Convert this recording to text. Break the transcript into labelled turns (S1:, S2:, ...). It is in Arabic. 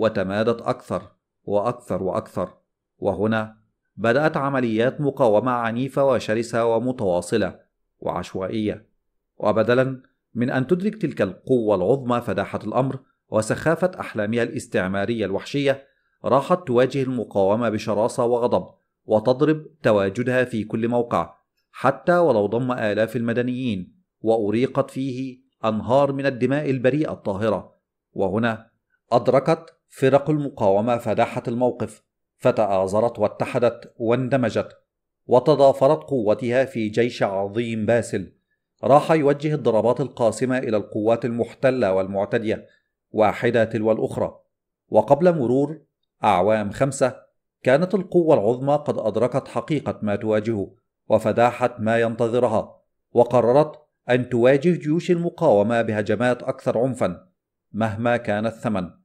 S1: وتمادت أكثر وأكثر وأكثر وهنا بدأت عمليات مقاومة عنيفة وشرسة ومتواصلة وعشوائية وبدلا من أن تدرك تلك القوة العظمى فداحة الأمر وسخافة أحلامها الاستعمارية الوحشية راحت تواجه المقاومة بشراسة وغضب وتضرب تواجدها في كل موقع حتى ولو ضم آلاف المدنيين وأريقت فيه أنهار من الدماء البريئة الطاهرة وهنا أدركت فرق المقاومة فداحت الموقف فتآزرت واتحدت واندمجت وتضافرت قوتها في جيش عظيم باسل راح يوجه الضربات القاسمة إلى القوات المحتلة والمعتدية واحدة تلو الأخرى وقبل مرور أعوام خمسة كانت القوة العظمى قد أدركت حقيقة ما تواجهه وفداحت ما ينتظرها وقررت أن تواجه جيوش المقاومة بهجمات أكثر عنفا مهما كان الثمن